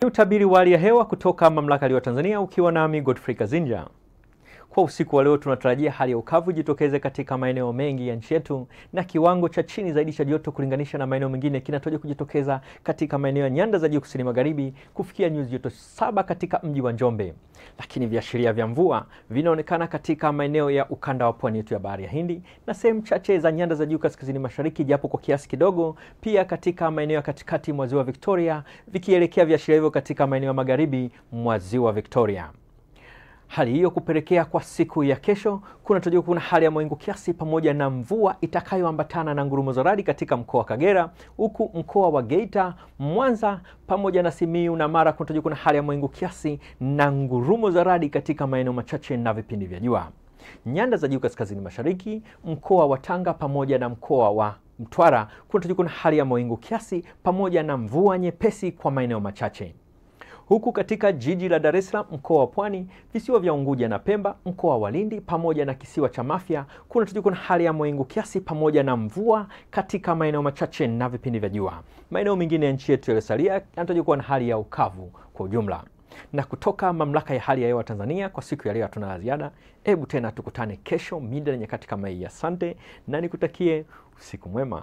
Ni utabiri wa hali ya hewa kutoka Mamlaka ya Tanzania ukiwa nami Godfrey Kazinja. Kwa usiku wa leo tunatarajia hali ya ukavu jitokeze katika maeneo mengi ya nchi yetu na kiwango cha chini zaidi cha joto kulinganisha na maeneo mengine kinatarajiwa kujitokeza katika maeneo ya nyanda za juu kusini magharibi kufikia nyuzi joto saba katika mji wa Njombe, lakini viashiria vya mvua vinaonekana katika maeneo ya ukanda wa pwani yetu ya bahari ya Hindi na sehemu chache za nyanda za juu kaskazini mashariki, japo kwa kiasi kidogo, pia katika maeneo ya katikati mwa ziwa Victoria, vikielekea viashiria hivyo katika maeneo ya magharibi mwa ziwa Victoria. Hali hiyo kupelekea kwa siku ya kesho kunatarajiwa kuna hali ya mawingu kiasi pamoja na mvua itakayoambatana na ngurumo za radi katika mkoa wa Kagera, huku mkoa wa Geita, Mwanza pamoja na Simiyu na Mara kunatarajiwa kuna hali ya mawingu kiasi na ngurumo za radi katika maeneo machache na vipindi vya jua. Nyanda za juu kaskazini mashariki, mkoa wa Tanga pamoja na mkoa wa Mtwara kunatarajiwa kuna hali ya mawingu kiasi pamoja na mvua nyepesi kwa maeneo machache huku katika jiji la Dar es Salaam mkoa wa Pwani, visiwa vya Unguja na Pemba mkoa wa Lindi pamoja na kisiwa cha Mafia kuna tuju kuna hali ya mawingu kiasi pamoja na mvua katika maeneo machache na vipindi vya jua. Maeneo mengine ya nchi yetu yaliyosalia yanatarajiwa kuwa na hali ya ukavu kwa ujumla. Na kutoka mamlaka ya hali ya hewa Tanzania kwa siku ya leo hatuna la ziada. Hebu tena tukutane kesho mida na nyakati kama hii. Asante na nikutakie usiku mwema.